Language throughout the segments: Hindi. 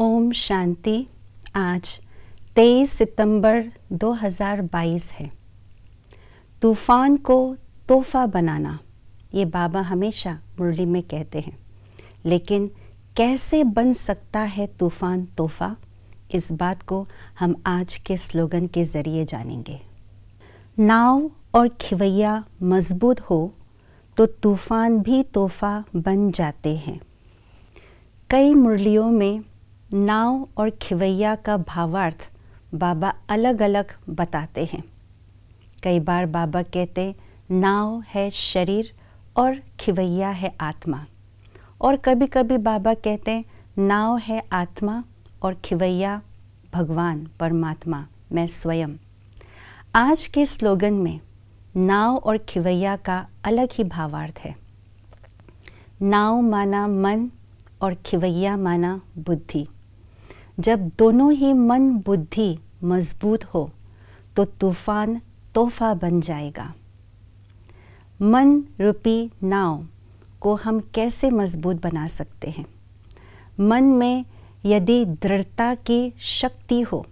ओम शांति आज 23 सितंबर 2022 है तूफान को तोहफा बनाना ये बाबा हमेशा मुरली में कहते हैं लेकिन कैसे बन सकता है तूफान तोहफा इस बात को हम आज के स्लोगन के ज़रिए जानेंगे नाव और खिवैया मजबूत हो तो तूफ़ान भी तोहफा बन जाते हैं कई मुरलियों में नाव और खिवैया का भावार्थ बाबा अलग अलग बताते हैं कई बार बाबा कहते नाव है शरीर और खिवैया है आत्मा और कभी कभी बाबा कहते नाव है आत्मा और खिवैया भगवान परमात्मा मैं स्वयं आज के स्लोगन में नाव और खिवैया का अलग ही भावार्थ है नाव माना मन और खिवैया माना बुद्धि जब दोनों ही मन बुद्धि मजबूत हो तो तूफान तोहफा बन जाएगा मन रूपी नाव को हम कैसे मजबूत बना सकते हैं मन में यदि दृढ़ता की शक्ति हो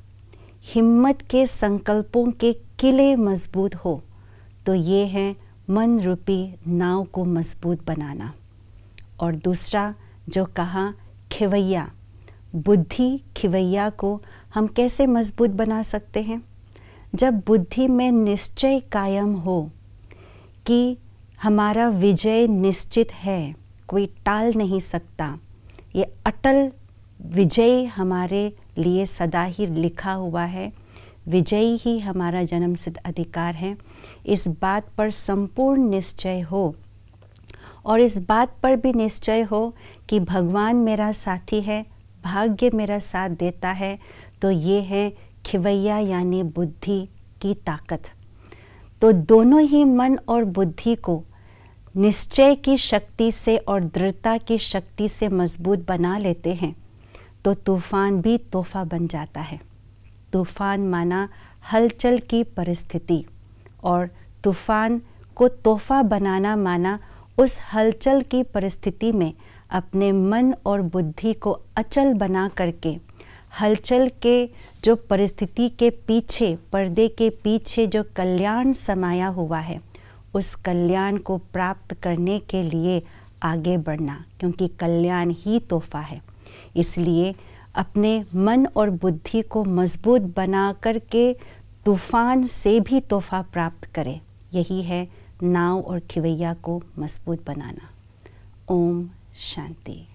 हिम्मत के संकल्पों के किले मजबूत हो तो ये है मन रूपी नाव को मजबूत बनाना और दूसरा जो कहा खिवैया बुद्धि खिवैया को हम कैसे मजबूत बना सकते हैं जब बुद्धि में निश्चय कायम हो कि हमारा विजय निश्चित है कोई टाल नहीं सकता ये अटल विजय हमारे लिए सदा ही लिखा हुआ है विजय ही हमारा जन्मसिद्ध अधिकार है इस बात पर संपूर्ण निश्चय हो और इस बात पर भी निश्चय हो कि भगवान मेरा साथी है भाग्य मेरा साथ देता है तो ये है खिवैया यानी बुद्धि की ताकत तो दोनों ही मन और बुद्धि को निश्चय की शक्ति से और दृढ़ता की शक्ति से मजबूत बना लेते हैं तो तूफान भी तोहफा बन जाता है तूफान माना हलचल की परिस्थिति और तूफान को तोहफा बनाना माना उस हलचल की परिस्थिति में अपने मन और बुद्धि को अचल बना करके हलचल के जो परिस्थिति के पीछे पर्दे के पीछे जो कल्याण समाया हुआ है उस कल्याण को प्राप्त करने के लिए आगे बढ़ना क्योंकि कल्याण ही तोहफा है इसलिए अपने मन और बुद्धि को मजबूत बना कर के तूफ़ान से भी तोहफा प्राप्त करें यही है नाव और खिवैया को मजबूत बनाना ओम Shanti.